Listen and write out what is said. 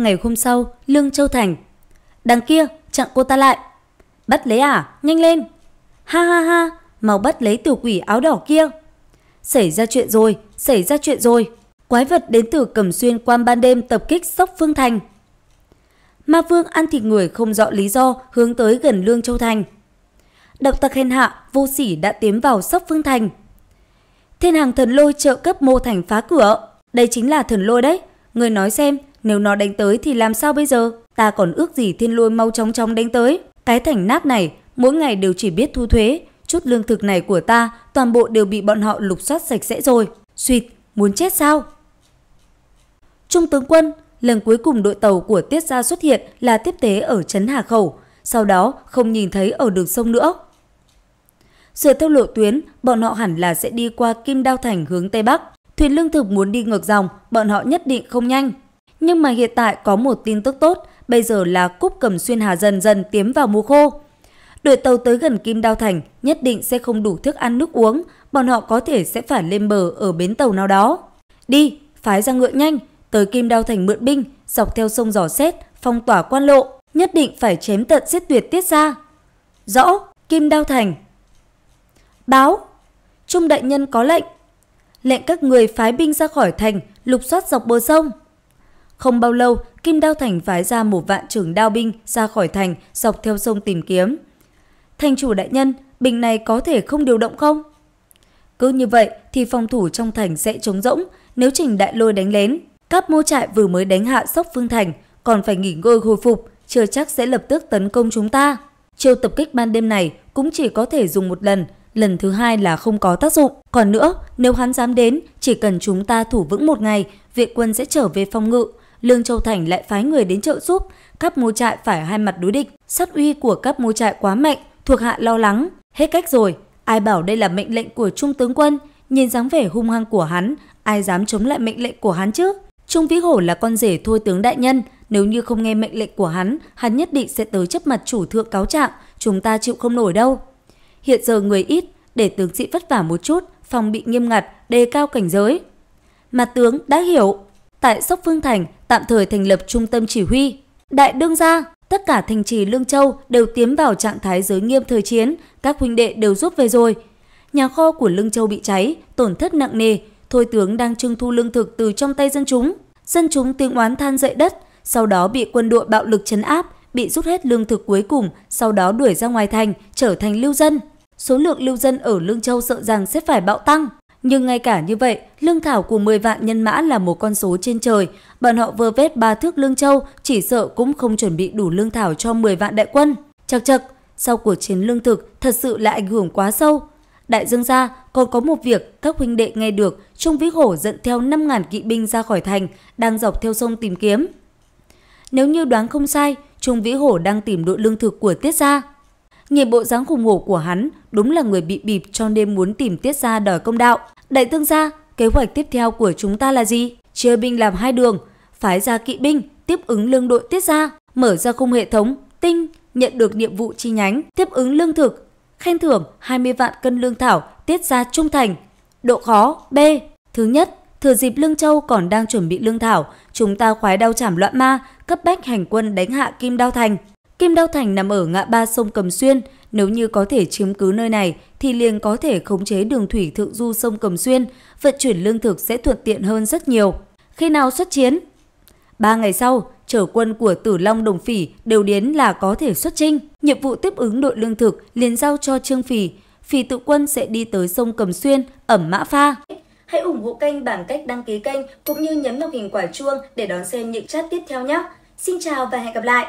Ngày hôm sau, Lương Châu Thành. Đằng kia, chặn cô ta lại. Bắt lấy à, nhanh lên. Ha ha ha, mau bắt lấy tiểu quỷ áo đỏ kia. Xảy ra chuyện rồi, xảy ra chuyện rồi. Quái vật đến từ Cẩm Xuyên quan ban đêm tập kích Sóc Phương Thành. Ma Vương ăn thịt người không rõ lý do hướng tới gần Lương Châu Thành. độc tặc hèn hạ, vô sỉ đã tiến vào Sóc Phương Thành. Thiên hàng thần lôi trợ cấp mô thành phá cửa. Đây chính là thần lôi đấy. Người nói xem, nếu nó đánh tới thì làm sao bây giờ? Ta còn ước gì thiên lôi mau chóng chóng đánh tới. Cái thành nát này, mỗi ngày đều chỉ biết thu thuế. Chút lương thực này của ta, toàn bộ đều bị bọn họ lục soát sạch sẽ rồi. Xuyệt, muốn chết sao? Trung tướng quân, lần cuối cùng đội tàu của Tiết Gia xuất hiện là tiếp tế ở Trấn Hà Khẩu. Sau đó không nhìn thấy ở đường sông nữa. Dựa theo lộ tuyến, bọn họ hẳn là sẽ đi qua Kim Đao Thành hướng Tây Bắc. Thuyền lương thực muốn đi ngược dòng, bọn họ nhất định không nhanh. Nhưng mà hiện tại có một tin tức tốt, bây giờ là Cúp Cẩm Xuyên Hà dần dần tiến vào mùa khô. Đội tàu tới gần Kim Đao Thành nhất định sẽ không đủ thức ăn nước uống, bọn họ có thể sẽ phải lên bờ ở bến tàu nào đó. Đi, phái ra ngựa nhanh, tới Kim Đao Thành mượn binh, dọc theo sông giò xét, phong tỏa quan lộ, nhất định phải chém tận giết tuyệt tiết ra. Rõ, Kim Đao Thành. Báo, Trung đại nhân có lệnh. Lệnh các người phái binh ra khỏi thành, lục soát dọc bờ sông. Không bao lâu, Kim Đao Thành phái ra một vạn trưởng đao binh ra khỏi thành, dọc theo sông tìm kiếm. Thành chủ đại nhân, bình này có thể không điều động không? Cứ như vậy thì phòng thủ trong thành sẽ trống rỗng nếu trình đại lôi đánh lén. Các mô trại vừa mới đánh hạ sóc phương thành, còn phải nghỉ ngơi hồi phục, chưa chắc sẽ lập tức tấn công chúng ta. Chiêu tập kích ban đêm này cũng chỉ có thể dùng một lần, lần thứ hai là không có tác dụng. Còn nữa, nếu hắn dám đến, chỉ cần chúng ta thủ vững một ngày, viện quân sẽ trở về phòng ngự, Lương Châu Thành lại phái người đến trợ giúp, các mô trại phải hai mặt đối địch, sát uy của các mô trại quá mạnh, thuộc hạ lo lắng. Hết cách rồi, ai bảo đây là mệnh lệnh của Trung tướng quân, nhìn dáng vẻ hung hăng của hắn, ai dám chống lại mệnh lệnh của hắn chứ? Trung Vĩ Hổ là con rể thôi tướng đại nhân, nếu như không nghe mệnh lệnh của hắn, hắn nhất định sẽ tới chấp mặt chủ thượng cáo trạng, chúng ta chịu không nổi đâu. Hiện giờ người ít, để tướng sĩ vất vả một chút, phòng bị nghiêm ngặt, đề cao cảnh giới. Mặt tướng đã hiểu, tại Sóc Phương Thành tạm thời thành lập trung tâm chỉ huy. Đại đương gia, tất cả thành trì Lương Châu đều tiến vào trạng thái giới nghiêm thời chiến, các huynh đệ đều rút về rồi. Nhà kho của Lương Châu bị cháy, tổn thất nặng nề, thôi tướng đang trưng thu lương thực từ trong tay dân chúng. Dân chúng tiếng oán than dậy đất, sau đó bị quân đội bạo lực chấn áp, bị rút hết lương thực cuối cùng, sau đó đuổi ra ngoài thành, trở thành lưu dân. Số lượng lưu dân ở Lương Châu sợ rằng sẽ phải bạo tăng. Nhưng ngay cả như vậy, lương thảo của 10 vạn nhân mã là một con số trên trời. Bọn họ vừa vét ba thước lương châu, chỉ sợ cũng không chuẩn bị đủ lương thảo cho 10 vạn đại quân. Chật chật, sau cuộc chiến lương thực thật sự là ảnh hưởng quá sâu. Đại dương gia còn có một việc các huynh đệ nghe được Trung Vĩ Hổ dẫn theo 5.000 kỵ binh ra khỏi thành, đang dọc theo sông tìm kiếm. Nếu như đoán không sai, Trung Vĩ Hổ đang tìm đội lương thực của Tiết Gia. Nhìn bộ dáng khủng ngủ của hắn, đúng là người bị bịp cho nên muốn tìm tiết ra đòi công đạo. Đại tương gia, kế hoạch tiếp theo của chúng ta là gì? Chia binh làm hai đường, phái ra kỵ binh, tiếp ứng lương đội tiết ra, mở ra khung hệ thống, tinh, nhận được nhiệm vụ chi nhánh, tiếp ứng lương thực, khen thưởng 20 vạn cân lương thảo, tiết ra trung thành. Độ khó B. Thứ nhất, thừa dịp Lương Châu còn đang chuẩn bị lương thảo, chúng ta khoái đao chảm loạn ma, cấp bách hành quân đánh hạ Kim Đao Thành. Kim Đao Thành nằm ở ngã ba sông Cầm Xuyên, nếu như có thể chiếm cứ nơi này thì liền có thể khống chế đường thủy thượng du sông Cầm Xuyên, vận chuyển lương thực sẽ thuận tiện hơn rất nhiều. Khi nào xuất chiến? Ba ngày sau, trở quân của Tử Long Đồng Phỉ đều đến là có thể xuất chinh. Nhiệm vụ tiếp ứng đội lương thực liền giao cho Trương Phỉ. Phỉ tự quân sẽ đi tới sông Cầm Xuyên, ẩm mã pha. Hãy ủng hộ kênh bằng cách đăng ký kênh cũng như nhấn vào hình quả chuông để đón xem những chat tiếp theo nhé. Xin chào và hẹn gặp lại!